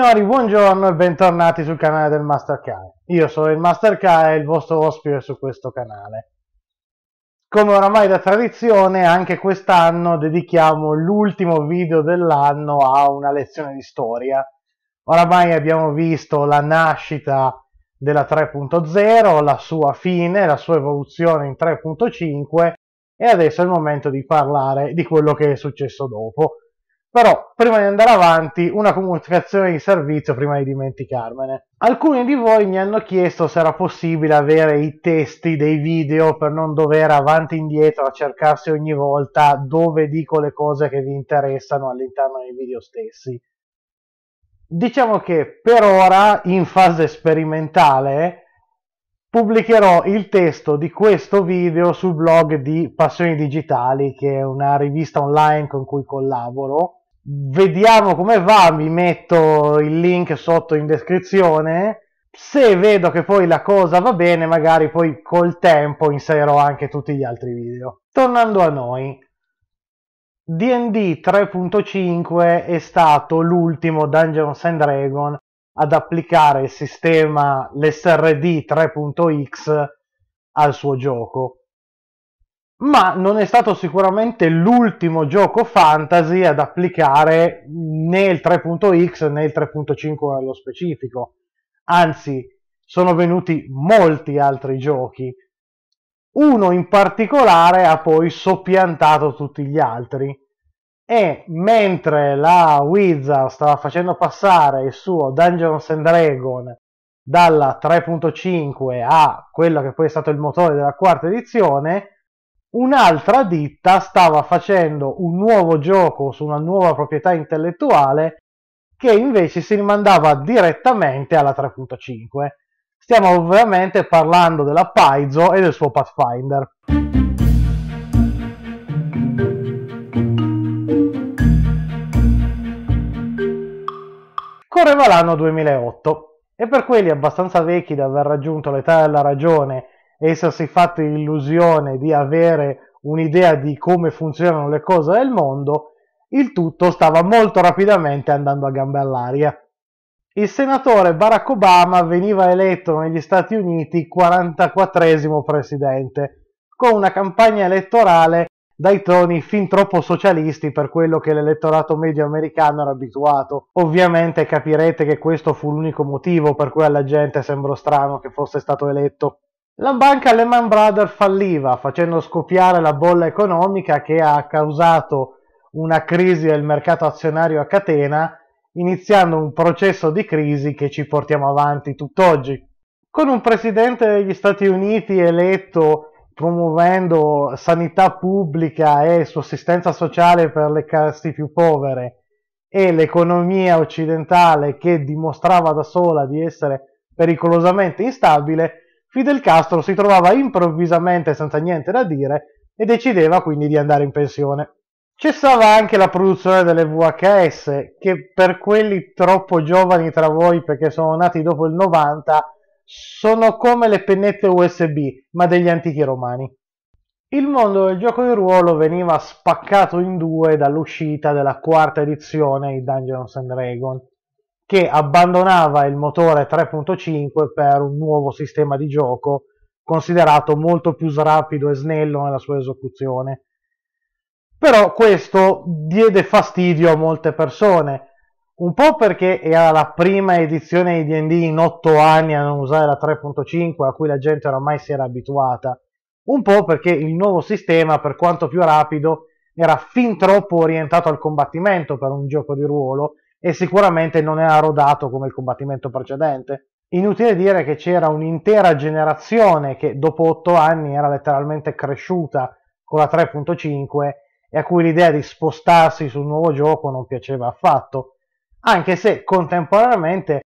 signori, buongiorno e bentornati sul canale del Master Kai. Io sono il Master Kai e il vostro ospite su questo canale. Come oramai da tradizione, anche quest'anno dedichiamo l'ultimo video dell'anno a una lezione di storia. Oramai abbiamo visto la nascita della 3.0, la sua fine, la sua evoluzione in 3.5 e adesso è il momento di parlare di quello che è successo dopo però prima di andare avanti, una comunicazione di servizio prima di dimenticarmene. Alcuni di voi mi hanno chiesto se era possibile avere i testi dei video per non dover avanti e indietro a cercarsi ogni volta dove dico le cose che vi interessano all'interno dei video stessi. Diciamo che per ora, in fase sperimentale, pubblicherò il testo di questo video sul blog di Passioni Digitali, che è una rivista online con cui collaboro vediamo come va, vi metto il link sotto in descrizione. Se vedo che poi la cosa va bene, magari poi col tempo inserirò anche tutti gli altri video. Tornando a noi, DD 3.5 è stato l'ultimo Dungeons and Dragons ad applicare il sistema l'SRD 3.x al suo gioco ma non è stato sicuramente l'ultimo gioco fantasy ad applicare né il 3.x né il 3.5 nello specifico. Anzi, sono venuti molti altri giochi. Uno in particolare ha poi soppiantato tutti gli altri. E mentre la Wizard stava facendo passare il suo Dungeons and Dragon dalla 3.5 a quello che poi è stato il motore della quarta edizione, un'altra ditta stava facendo un nuovo gioco su una nuova proprietà intellettuale che invece si rimandava direttamente alla 3.5. Stiamo ovviamente parlando della Paizo e del suo Pathfinder. Correva l'anno 2008 e per quelli abbastanza vecchi da aver raggiunto l'età della ragione essersi fatto illusione di avere un'idea di come funzionano le cose del mondo, il tutto stava molto rapidamente andando a gambe all'aria. Il senatore Barack Obama veniva eletto negli Stati Uniti 44 presidente, con una campagna elettorale dai toni fin troppo socialisti per quello che l'elettorato medio americano era abituato. Ovviamente capirete che questo fu l'unico motivo per cui alla gente sembrò strano che fosse stato eletto. La banca Lehman Brothers falliva facendo scoppiare la bolla economica che ha causato una crisi del mercato azionario a catena, iniziando un processo di crisi che ci portiamo avanti tutt'oggi. Con un presidente degli Stati Uniti eletto promuovendo sanità pubblica e sussistenza sociale per le classi più povere e l'economia occidentale che dimostrava da sola di essere pericolosamente instabile, Fidel Castro si trovava improvvisamente senza niente da dire e decideva quindi di andare in pensione. Cessava anche la produzione delle VHS, che per quelli troppo giovani tra voi perché sono nati dopo il 90, sono come le pennette USB, ma degli antichi romani. Il mondo del gioco di ruolo veniva spaccato in due dall'uscita della quarta edizione di Dungeons and Dragons che abbandonava il motore 3.5 per un nuovo sistema di gioco considerato molto più rapido e snello nella sua esecuzione. Però questo diede fastidio a molte persone, un po' perché era la prima edizione di DD in 8 anni a non usare la 3.5 a cui la gente oramai si era abituata, un po' perché il nuovo sistema, per quanto più rapido, era fin troppo orientato al combattimento per un gioco di ruolo e sicuramente non era rodato come il combattimento precedente. Inutile dire che c'era un'intera generazione che dopo otto anni era letteralmente cresciuta con la 3.5 e a cui l'idea di spostarsi sul nuovo gioco non piaceva affatto, anche se contemporaneamente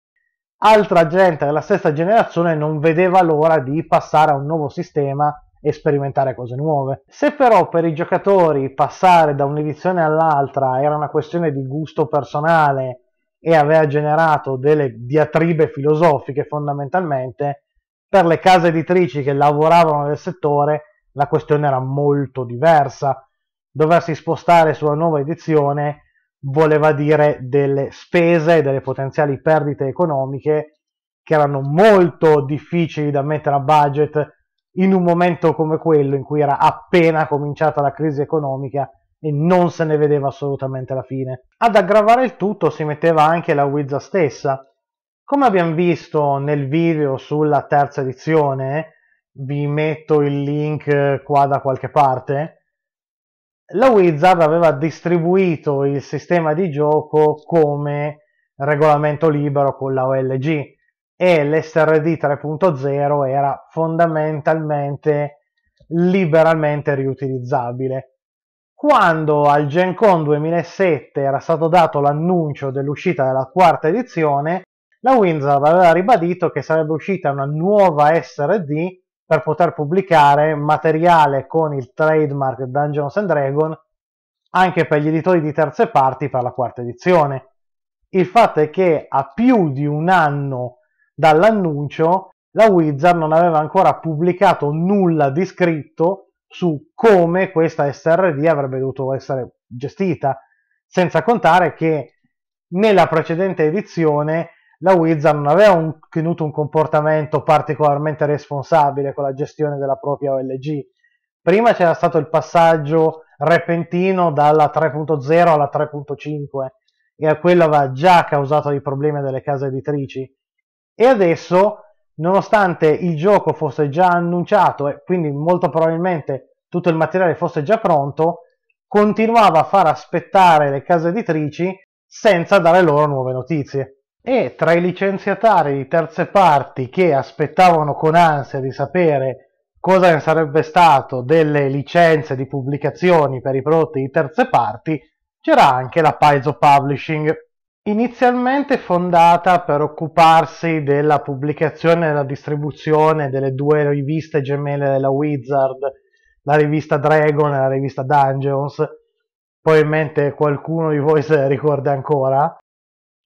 altra gente della stessa generazione non vedeva l'ora di passare a un nuovo sistema e sperimentare cose nuove. Se però per i giocatori passare da un'edizione all'altra era una questione di gusto personale e aveva generato delle diatribe filosofiche fondamentalmente, per le case editrici che lavoravano nel settore la questione era molto diversa. Doversi spostare sulla nuova edizione voleva dire delle spese e delle potenziali perdite economiche che erano molto difficili da mettere a budget in un momento come quello in cui era appena cominciata la crisi economica e non se ne vedeva assolutamente la fine. Ad aggravare il tutto si metteva anche la Wizza stessa. Come abbiamo visto nel video sulla terza edizione, vi metto il link eh, qua da qualche parte, la Wizard aveva distribuito il sistema di gioco come regolamento libero con la OLG e l'SRD 3.0 era fondamentalmente liberalmente riutilizzabile. Quando al Gen Con 2007 era stato dato l'annuncio dell'uscita della quarta edizione, la Windsor aveva ribadito che sarebbe uscita una nuova SRD per poter pubblicare materiale con il trademark Dungeons and Dragons anche per gli editori di terze parti per la quarta edizione. Il fatto è che a più di un anno dall'annuncio la Wizard non aveva ancora pubblicato nulla di scritto su come questa SRD avrebbe dovuto essere gestita, senza contare che nella precedente edizione la Wizard non aveva un, tenuto un comportamento particolarmente responsabile con la gestione della propria OLG. Prima c'era stato il passaggio repentino dalla 3.0 alla 3.5 e a quello aveva già causato i problemi delle case editrici e adesso, nonostante il gioco fosse già annunciato e quindi molto probabilmente tutto il materiale fosse già pronto, continuava a far aspettare le case editrici senza dare loro nuove notizie. E tra i licenziatari di terze parti che aspettavano con ansia di sapere cosa ne sarebbe stato delle licenze di pubblicazioni per i prodotti di terze parti, c'era anche la Paizo Publishing. Inizialmente fondata per occuparsi della pubblicazione e della distribuzione delle due riviste gemelle della Wizard, la rivista Dragon e la rivista Dungeons, probabilmente qualcuno di voi se le ricorda ancora,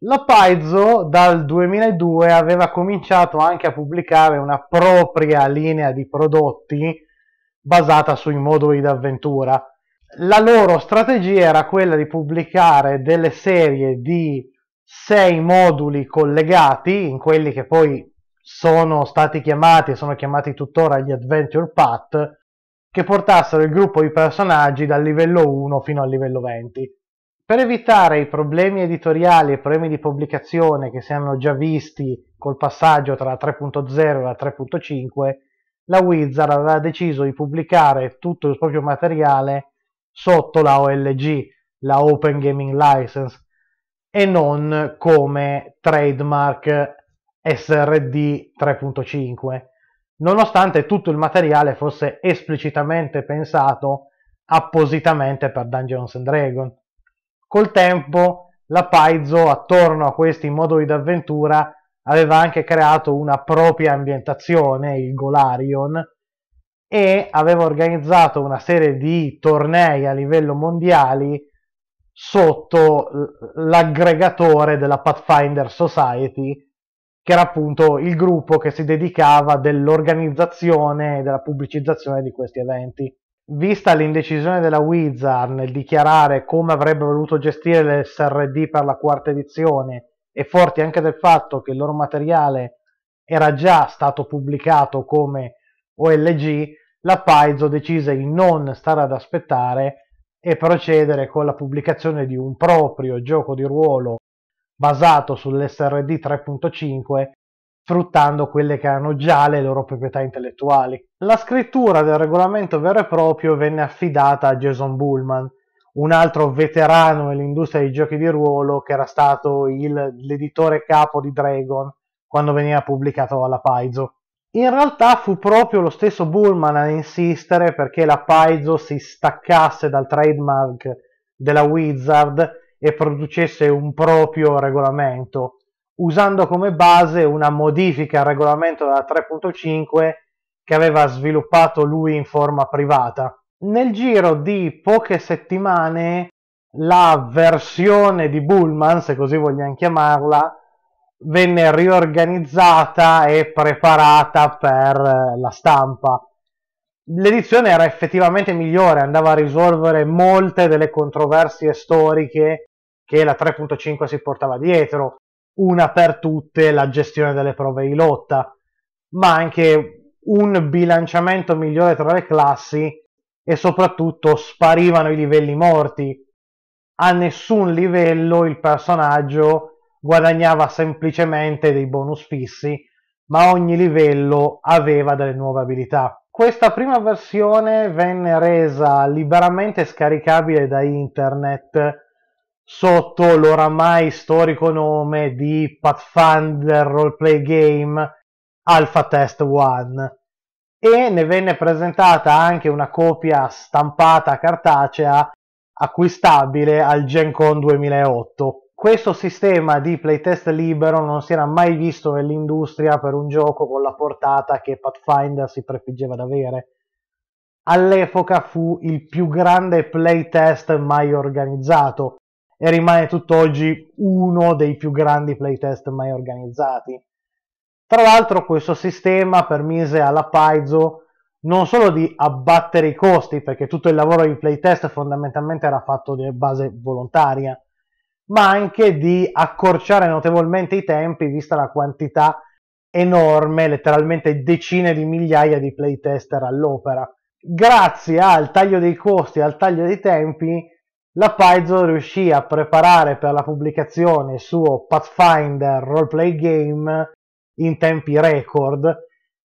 la Paizo dal 2002 aveva cominciato anche a pubblicare una propria linea di prodotti basata sui moduli d'avventura la loro strategia era quella di pubblicare delle serie di sei moduli collegati, in quelli che poi sono stati chiamati e sono chiamati tuttora gli Adventure Path, che portassero il gruppo di personaggi dal livello 1 fino al livello 20. Per evitare i problemi editoriali e problemi di pubblicazione che si hanno già visti col passaggio tra la 3.0 e la 3.5, la Wizard aveva deciso di pubblicare tutto il proprio materiale sotto la OLG, la Open Gaming License, e non come trademark SRD 3.5, nonostante tutto il materiale fosse esplicitamente pensato appositamente per Dungeons and Dragons. Col tempo la Paizo attorno a questi moduli d'avventura aveva anche creato una propria ambientazione, il Golarion, e aveva organizzato una serie di tornei a livello mondiale sotto l'aggregatore della Pathfinder Society, che era appunto il gruppo che si dedicava dell'organizzazione e della pubblicizzazione di questi eventi. Vista l'indecisione della Wizard nel dichiarare come avrebbe voluto gestire l'SRD per la quarta edizione e forti anche del fatto che il loro materiale era già stato pubblicato come OLG, la Paizo decise di non stare ad aspettare e procedere con la pubblicazione di un proprio gioco di ruolo basato sull'SRD 3.5 sfruttando quelle che erano già le loro proprietà intellettuali. La scrittura del regolamento vero e proprio venne affidata a Jason Bullman, un altro veterano nell'industria dei giochi di ruolo che era stato il, l'editore capo di Dragon quando veniva pubblicato alla Paizo. In realtà fu proprio lo stesso Bullman a insistere perché la Paizo si staccasse dal trademark della Wizard e producesse un proprio regolamento, usando come base una modifica al regolamento della 3.5 che aveva sviluppato lui in forma privata. Nel giro di poche settimane la versione di Bullman, se così vogliamo chiamarla, venne riorganizzata e preparata per la stampa. L'edizione era effettivamente migliore, andava a risolvere molte delle controversie storiche che la 3.5 si portava dietro, una per tutte la gestione delle prove di lotta, ma anche un bilanciamento migliore tra le classi e soprattutto sparivano i livelli morti. A nessun livello il personaggio guadagnava semplicemente dei bonus fissi, ma ogni livello aveva delle nuove abilità. Questa prima versione venne resa liberamente scaricabile da internet sotto l'oramai storico nome di Pathfinder Roleplay Game Alpha Test 1 e ne venne presentata anche una copia stampata cartacea acquistabile al Gen Con 2008 questo sistema di playtest libero non si era mai visto nell'industria per un gioco con la portata che Pathfinder si prefiggeva ad avere. All'epoca fu il più grande playtest mai organizzato e rimane tutt'oggi uno dei più grandi playtest mai organizzati. Tra l'altro questo sistema permise alla Paizo non solo di abbattere i costi, perché tutto il lavoro di playtest fondamentalmente era fatto di base volontaria, ma anche di accorciare notevolmente i tempi vista la quantità enorme, letteralmente decine di migliaia di playtester all'opera. Grazie al taglio dei costi e al taglio dei tempi, la Paizo riuscì a preparare per la pubblicazione il suo Pathfinder roleplay game in tempi record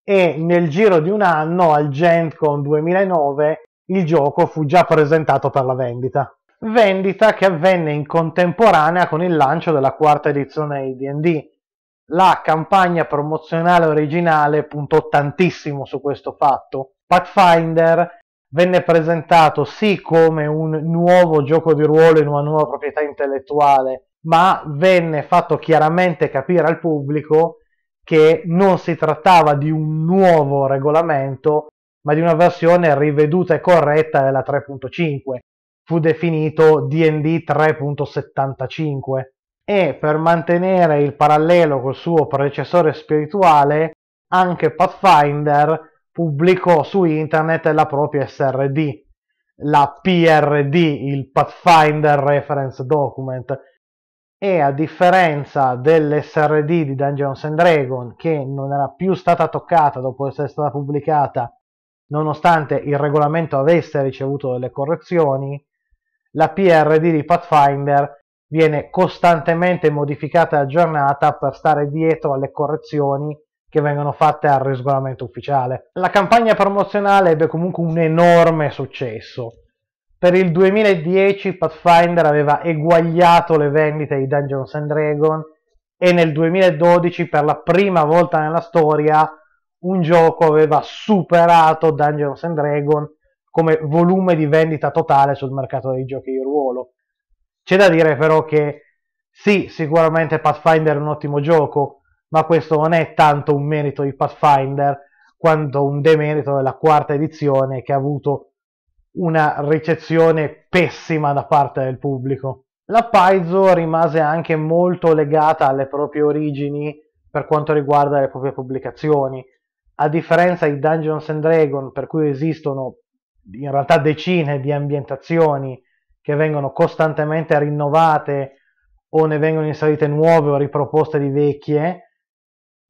e nel giro di un anno al Gen 2009 il gioco fu già presentato per la vendita vendita che avvenne in contemporanea con il lancio della quarta edizione di D&D. La campagna promozionale originale puntò tantissimo su questo fatto. Pathfinder venne presentato sì come un nuovo gioco di ruolo in una nuova proprietà intellettuale, ma venne fatto chiaramente capire al pubblico che non si trattava di un nuovo regolamento, ma di una versione riveduta e corretta della 3.5 fu definito DD 3.75 e per mantenere il parallelo col suo predecessore spirituale anche Pathfinder pubblicò su internet la propria SRD, la PRD, il Pathfinder Reference Document, e a differenza dell'SRD di Dungeons and Dragons che non era più stata toccata dopo essere stata pubblicata nonostante il regolamento avesse ricevuto delle correzioni la PRD di Pathfinder viene costantemente modificata e aggiornata per stare dietro alle correzioni che vengono fatte al regolamento ufficiale. La campagna promozionale ebbe comunque un enorme successo. Per il 2010 Pathfinder aveva eguagliato le vendite di Dungeons and Dragons e nel 2012 per la prima volta nella storia un gioco aveva superato Dungeons and Dragons come volume di vendita totale sul mercato dei giochi di ruolo. C'è da dire però che sì, sicuramente Pathfinder è un ottimo gioco, ma questo non è tanto un merito di Pathfinder quanto un demerito della quarta edizione che ha avuto una ricezione pessima da parte del pubblico. La Paizo rimase anche molto legata alle proprie origini per quanto riguarda le proprie pubblicazioni. A differenza di Dungeons Dragons, per cui esistono in realtà decine di ambientazioni che vengono costantemente rinnovate o ne vengono inserite nuove o riproposte di vecchie.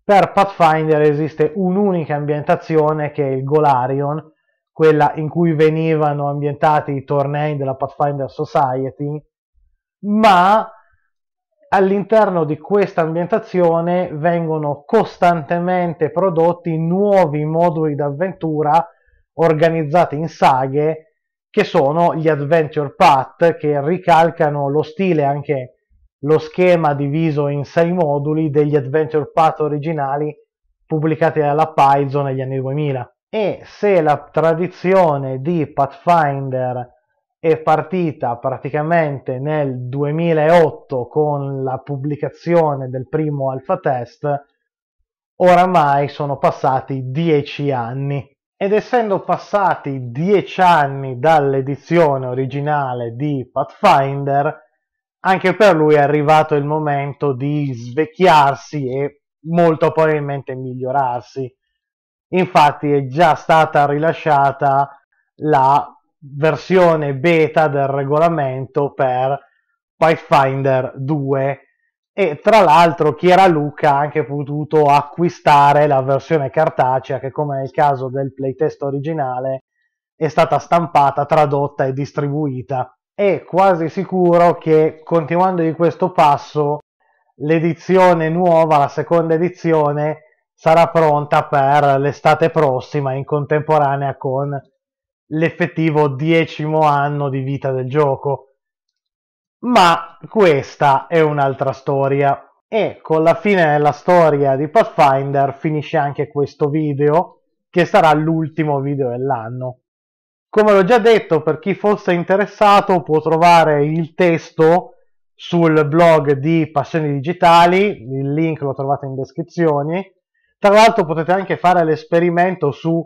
Per Pathfinder esiste un'unica ambientazione che è il Golarion, quella in cui venivano ambientati i tornei della Pathfinder Society, ma all'interno di questa ambientazione vengono costantemente prodotti nuovi moduli d'avventura organizzate in saghe che sono gli adventure path che ricalcano lo stile anche lo schema diviso in sei moduli degli adventure path originali pubblicati dalla Python negli anni 2000 e se la tradizione di Pathfinder è partita praticamente nel 2008 con la pubblicazione del primo alpha test, oramai sono passati dieci anni. Ed essendo passati dieci anni dall'edizione originale di Pathfinder, anche per lui è arrivato il momento di svecchiarsi e molto probabilmente migliorarsi. Infatti è già stata rilasciata la versione beta del regolamento per Pathfinder 2 e tra l'altro chi era Luca ha anche potuto acquistare la versione cartacea che come nel caso del playtest originale è stata stampata, tradotta e distribuita. È quasi sicuro che continuando di questo passo l'edizione nuova, la seconda edizione, sarà pronta per l'estate prossima in contemporanea con l'effettivo decimo anno di vita del gioco ma questa è un'altra storia. E con la fine della storia di Pathfinder finisce anche questo video, che sarà l'ultimo video dell'anno. Come l'ho già detto, per chi fosse interessato può trovare il testo sul blog di Passioni Digitali, il link lo trovate in descrizione. Tra l'altro potete anche fare l'esperimento su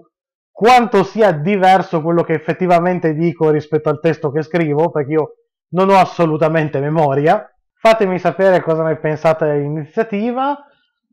quanto sia diverso quello che effettivamente dico rispetto al testo che scrivo, perché io non ho assolutamente memoria. Fatemi sapere cosa ne pensate dell'iniziativa.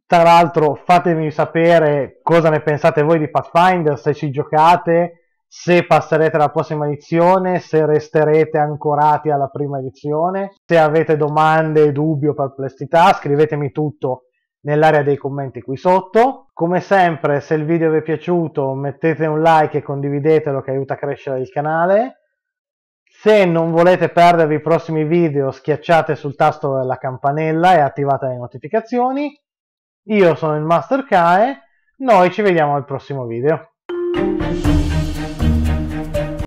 Tra l'altro, fatemi sapere cosa ne pensate voi di Pathfinder, se ci giocate, se passerete alla prossima edizione, se resterete ancorati alla prima edizione. Se avete domande, dubbi o perplessità, scrivetemi tutto nell'area dei commenti qui sotto. Come sempre, se il video vi è piaciuto, mettete un like e condividetelo che aiuta a crescere il canale. Se non volete perdervi i prossimi video, schiacciate sul tasto della campanella e attivate le notificazioni. Io sono il Master Kae, noi ci vediamo al prossimo video.